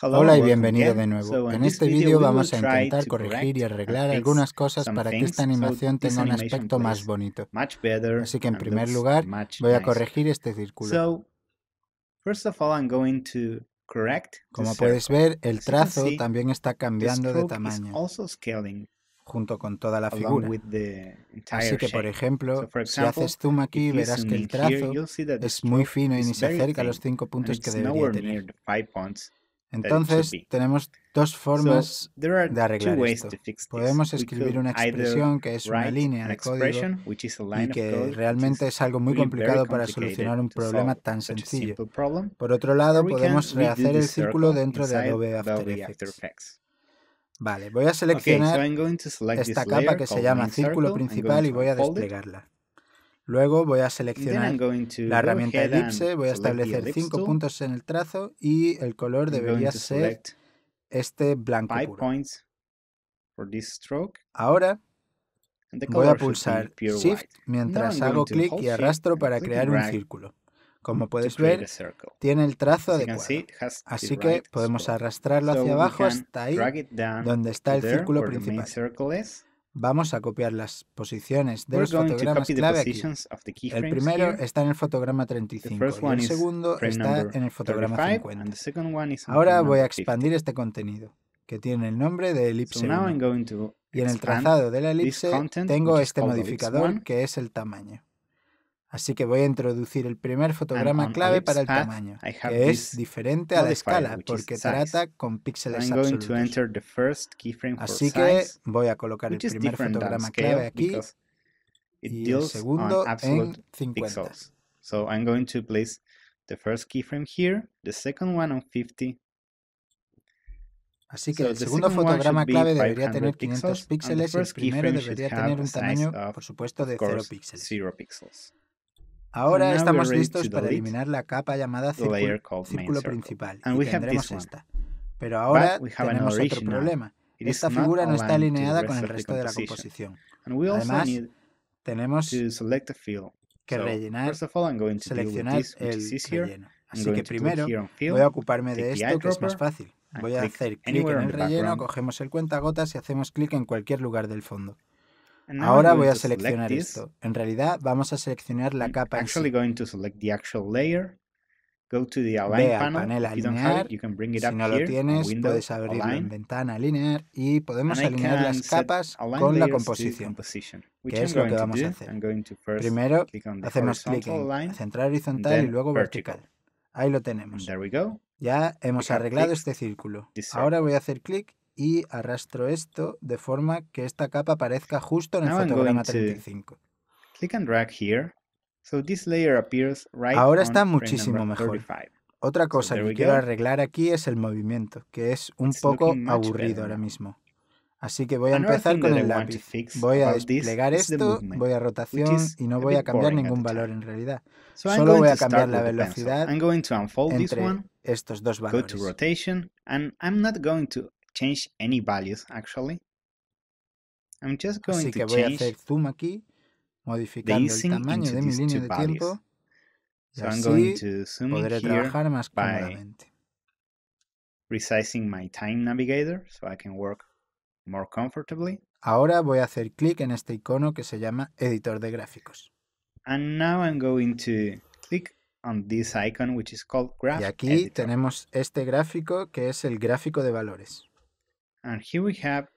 Hola y bienvenido de nuevo. En este vídeo vamos a intentar corregir y arreglar algunas cosas para que esta animación tenga un aspecto más bonito. Así que en primer lugar voy a corregir este círculo. Como puedes ver, el trazo también está cambiando de tamaño junto con toda la figura. Así que, por ejemplo, si haces zoom aquí, verás que el trazo es muy fino y ni se acerca a los cinco puntos que debería tener. Entonces, tenemos dos formas de arreglar esto. Podemos escribir una expresión que es una línea de código y que realmente es algo muy complicado para solucionar un problema tan sencillo. Por otro lado, podemos rehacer el círculo dentro de Adobe After Effects. Vale, voy a seleccionar esta capa que se llama círculo principal y voy a desplegarla. Luego voy a seleccionar la herramienta elipse, voy a establecer cinco puntos en el trazo y el color debería ser este blanco puro. Ahora voy a pulsar Shift mientras hago clic y arrastro para crear un círculo. Como puedes ver, tiene el trazo adecuado, así que podemos arrastrarlo hacia abajo hasta ahí, donde está el círculo principal. Vamos a copiar las posiciones de los fotogramas clave aquí. El primero está en el fotograma 35 y el segundo está en el fotograma 50. Ahora voy a expandir este contenido, que tiene el nombre de elipse Y en el trazado de la elipse tengo este modificador, que es el tamaño. Así que voy a introducir el primer fotograma clave para el ah, tamaño, que es diferente a la escala, porque trata con píxeles absolutos. Así que voy a colocar el primer fotograma clave aquí y el segundo en 50. 50. Así que el segundo fotograma clave debería tener 500 píxeles y el primero debería tener un tamaño, por supuesto, de 0 píxeles. Ahora estamos listos para eliminar la capa llamada círculo, principal y tendremos esta. Pero ahora tenemos otro problema. Esta figura no está alineada con el resto de la composición. Además, tenemos que rellenar, seleccionar el relleno. Así que primero voy a ocuparme de esto que es más fácil. Voy a hacer clic en el relleno, cogemos el cuentagotas y hacemos clic en cualquier lugar del fondo. Ahora voy a seleccionar esto. En realidad vamos a seleccionar la capa en Go panel alinear. si no lo tienes, puedes abrir en ventana alinear y podemos alinear las capas con la composición, que es lo que vamos a hacer. Primero hacemos clic en central horizontal y luego vertical. Ahí lo tenemos. Ya hemos arreglado este círculo. Ahora voy a hacer clic y arrastro esto de forma que esta capa aparezca justo en el fotograma 35. Click and Ahora está muchísimo mejor. Otra cosa que quiero arreglar aquí es el movimiento, que es un poco aburrido ahora mismo. Así que voy a empezar con el lápiz. Voy a desplegar esto, voy a rotación y no voy a cambiar ningún valor en realidad. Solo voy a cambiar la velocidad entre estos dos valores change any values actually. I'm just going Así to que voy change a hacer zoom aquí, modificando el tamaño de mi línea de tiempo. so I'm going to zoom podré trabajar más cómodamente. Resizing my time navigator so I can work more comfortably. Ahora voy a hacer clic en este icono que se llama editor de gráficos. And now I'm going to click on this icon which is called graph y aquí editor. tenemos este gráfico que es el gráfico de valores we have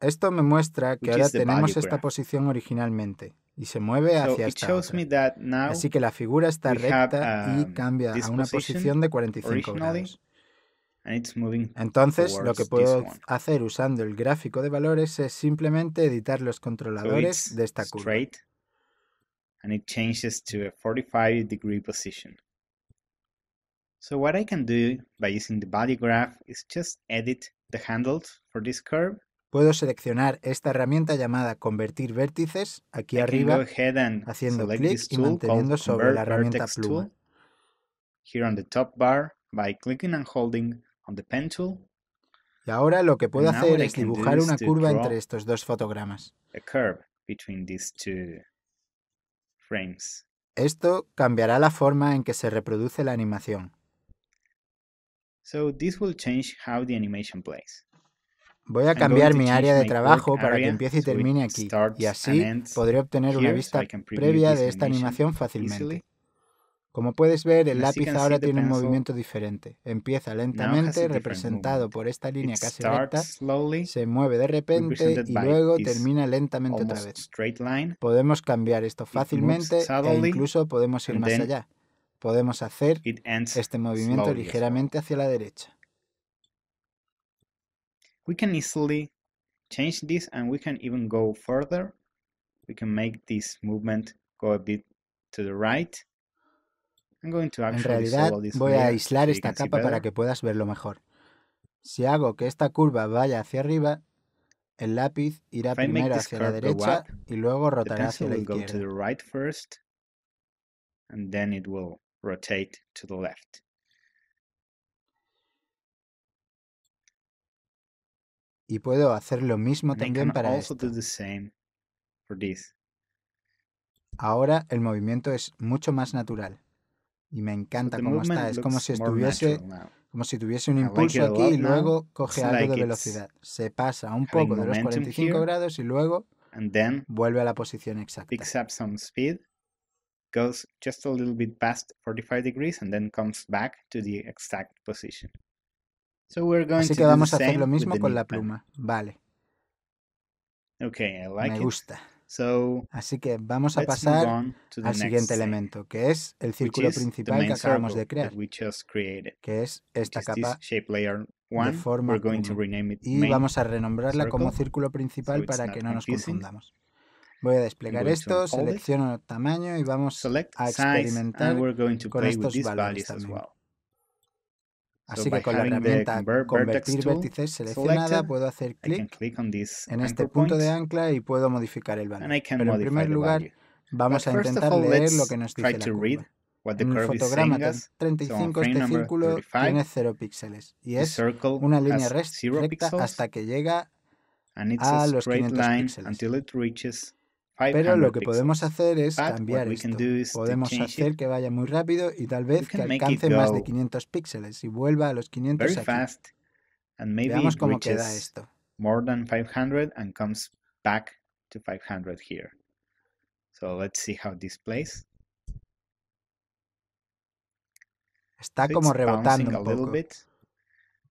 Esto me muestra que ahora tenemos esta posición originalmente y se mueve hacia so esta Así que la figura está recta y um, cambia a una posición de 45 grados. Entonces, lo que puedo hacer usando el gráfico de valores es simplemente editar los controladores de esta curva. And it changes to a 45 degree position. So what I can do by using the body graph is just edit the handles for this curve. Puedo seleccionar esta herramienta llamada convertir vértices aquí arriba haciendo clic y manteniendo sobre la herramienta pluma. top by clicking holding on the pen Y ahora lo que puedo hacer es dibujar una curva entre estos dos fotogramas. frames. Esto cambiará la forma en que se reproduce la animación. Voy a cambiar mi área de trabajo para que empiece y termine aquí, y así podré obtener una vista previa de esta animación fácilmente. Como puedes ver, el lápiz ahora tiene un movimiento diferente. Empieza lentamente, representado por esta línea casi recta, se mueve de repente y luego termina lentamente otra vez. Podemos cambiar esto fácilmente e incluso podemos ir más allá podemos hacer este movimiento ligeramente hacia la derecha. We can easily change this and we can even go further. We can make this movement go a bit to the right. I'm going to en realidad voy a aislar so esta capa para que puedas verlo mejor. Si hago que esta curva vaya hacia arriba, el lápiz irá primero hacia la derecha y luego rotará hacia la izquierda rotate to the left. Y puedo hacer lo mismo también para esto. Ahora el movimiento es mucho más natural. Y me encanta cómo está. Es como si estuviese como si tuviese un impulso aquí y luego coge algo de velocidad. Se pasa un poco de los 45 grados y luego vuelve a la posición exacta goes just a little bit past degrees and then comes back to the exact position. Así que vamos a hacer lo mismo con la pluma. Vale. Okay, Me gusta. Así que vamos a pasar al siguiente elemento, que es el círculo principal que acabamos de crear, que es esta capa de forma y vamos a renombrarla como círculo principal para que no nos confundamos. Voy a desplegar esto, selecciono el tamaño y vamos a experimentar con estos valores también. Así que con la herramienta Convertir vértices seleccionada puedo hacer clic en este punto de ancla y puedo modificar el valor. Pero en primer lugar vamos a intentar leer lo que nos dice la curva. En el fotograma 35 este círculo tiene 0 píxeles y es una línea recta hasta que llega a los 500 píxeles. Pero lo que podemos hacer es cambiar esto. Podemos hacer que vaya muy rápido y tal vez que alcance más de 500 píxeles y vuelva a los 500 aquí. Veamos cómo queda esto. 500 comes back 500 here. So Está como rebotando un poco.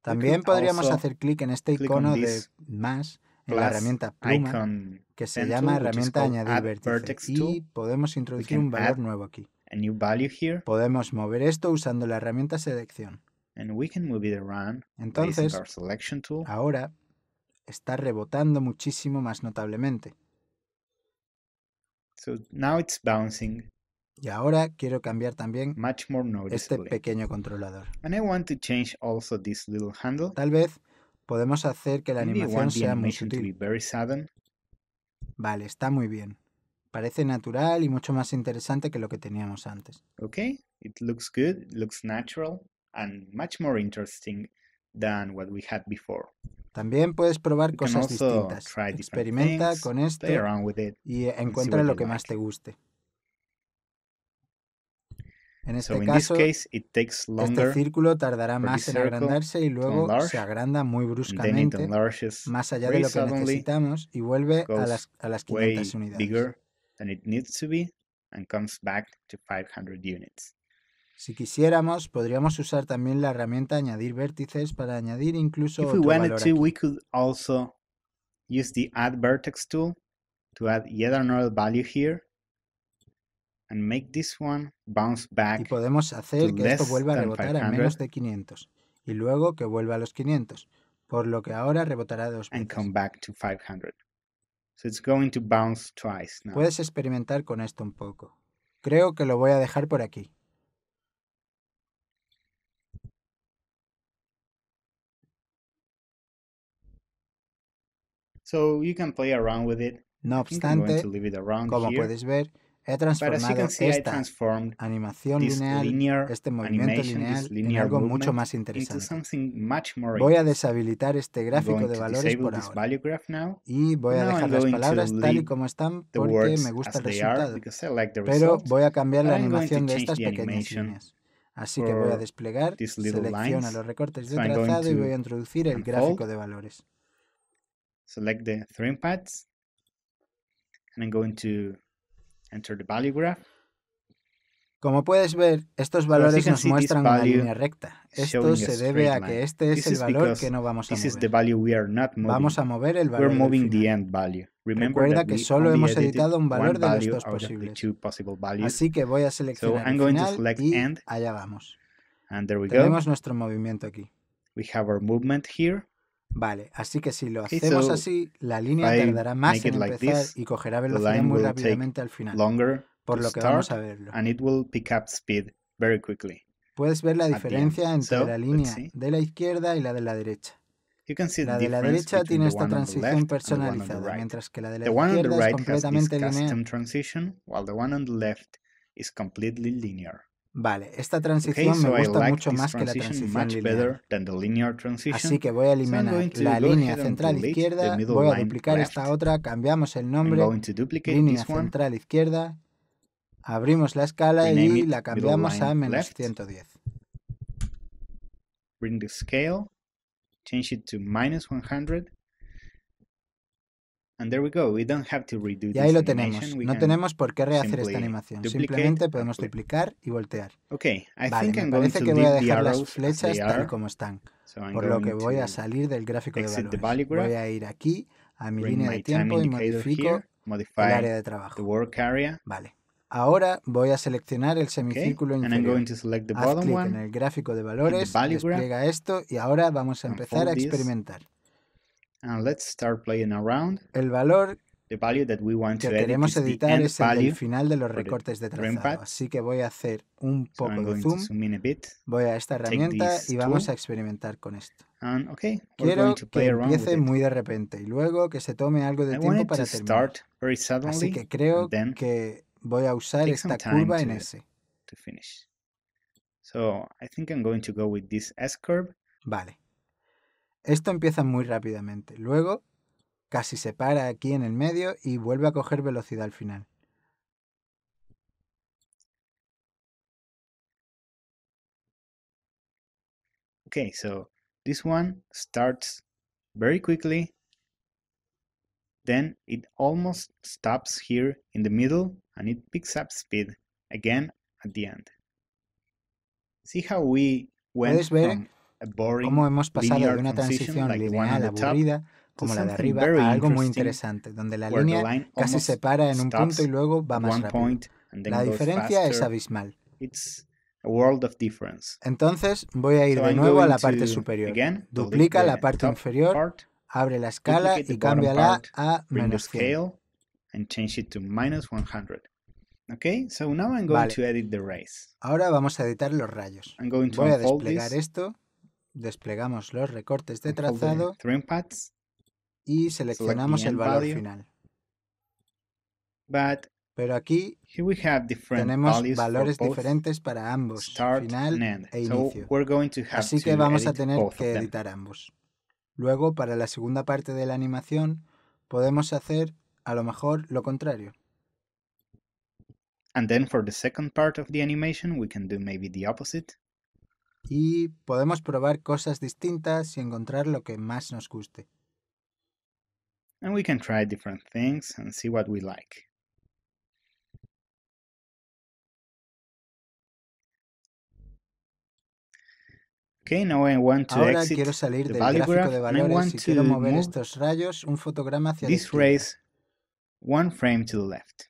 También podríamos hacer clic en este icono de más la herramienta pluma que se llama herramienta añadir Vertex y podemos introducir un valor nuevo aquí. Podemos mover esto usando la herramienta selección. And we can Entonces, ahora está rebotando muchísimo más notablemente. now it's bouncing. Y ahora quiero cambiar también este pequeño controlador. want change also this handle. Tal vez podemos hacer que la animación sea muy sutil. Vale, está muy bien. Parece natural y mucho más interesante que lo que teníamos antes. También puedes probar cosas distintas. Experimenta con esto y encuentra lo que más te guste. En este caso, este círculo tardará más en agrandarse y luego se agranda muy bruscamente, más allá de lo que necesitamos, y vuelve a las, a las 500 unidades. Si quisiéramos, podríamos usar también la herramienta añadir vértices para añadir incluso If otro we wanted valor we could also use the add vertex tool to add yet another value here make this one bounce back y podemos hacer que esto vuelva a rebotar a menos de 500 y luego que vuelva a los 500, por lo que ahora rebotará dos veces. come back to So it's going to bounce twice Puedes experimentar con esto un poco. Creo que lo voy a dejar por aquí. No obstante, como puedes ver, He transformado esta animación lineal, este movimiento lineal, en algo mucho más interesante. Voy a deshabilitar este gráfico de valores por ahora. Y voy a dejar las palabras tal y como están porque me gusta el resultado. Pero voy a cambiar la animación de estas pequeñas líneas. Así que voy a desplegar, selecciono los recortes de trazado y voy a introducir el gráfico de valores. Select the pads and I'm going to Enter the value graph. Como puedes ver, estos valores nos muestran una línea recta. Esto se debe a que este es el valor que no vamos a mover. Vamos a mover el valor final. Recuerda que solo hemos editado un valor de los dos posibles. Así que voy a seleccionar el final y allá vamos. Tenemos nuestro movimiento aquí. We have our movement here. Vale, así que si lo hacemos así, la línea tardará más en empezar y cogerá velocidad muy rápidamente al final, por lo que vamos a verlo. Puedes ver la diferencia entre la línea de la izquierda y la de la derecha. la de la derecha tiene esta transición personalizada, mientras que la de la izquierda es completamente lineal. Vale, esta transición me gusta mucho más que la transición lineal. Así que voy a eliminar la línea central izquierda, voy a duplicar esta otra, cambiamos el nombre, línea central izquierda, abrimos la escala y la cambiamos a menos 110. Bring the scale, change it to 100, y ahí lo tenemos. No tenemos por qué rehacer esta animación. Simplemente uh, podemos duplicar y voltear. Okay, vale, parece que voy a dejar las flechas tal como están. por lo que voy a salir del gráfico de valores. Voy a ir aquí a mi línea de tiempo y modifico el área de trabajo. Vale. Ahora voy a seleccionar el semicírculo inferior. Haz clic en el gráfico de valores, despliega esto y ahora vamos a empezar a experimentar. And start playing El valor que queremos editar es el final de los recortes de trazado. Así que voy a hacer un poco de zoom. voy a esta herramienta y vamos a experimentar con esto. Quiero que empiece muy de repente y luego que se tome algo de tiempo para terminar. Así que creo que voy a usar esta curva en S. this Vale. Esto empieza muy rápidamente, luego casi se para aquí en el medio y vuelve a coger velocidad al final. Okay, so this one starts very quickly, then it almost stops here in the middle and it picks up speed again at the end. See how we went cómo hemos pasado de una transición lineal aburrida como la de arriba a algo muy interesante, donde la línea casi se para en un punto y luego va más rápido. La diferencia es abismal. Entonces voy a ir de nuevo a la parte superior. Duplica la parte inferior, abre la escala y cámbiala a menos 100. Ahora vamos a editar los rayos. Voy a desplegar esto desplegamos los recortes de trazado y seleccionamos el valor final. Pero aquí tenemos valores diferentes para ambos, final e inicio. Así que vamos a tener que editar ambos. Luego, para la segunda parte de la animación, podemos hacer a lo mejor lo contrario. And then for the second part of the animation, we can do maybe the opposite y podemos probar cosas distintas y encontrar lo que más nos guste. And we can try different things and see what we like. Okay, now I want to Ahora exit quiero salir del gráfico graph, de valores y quiero mover estos rayos un fotograma hacia la izquierda. This raise one frame to the left.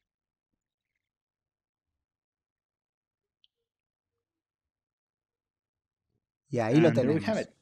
Y ahí lo ah, tenemos.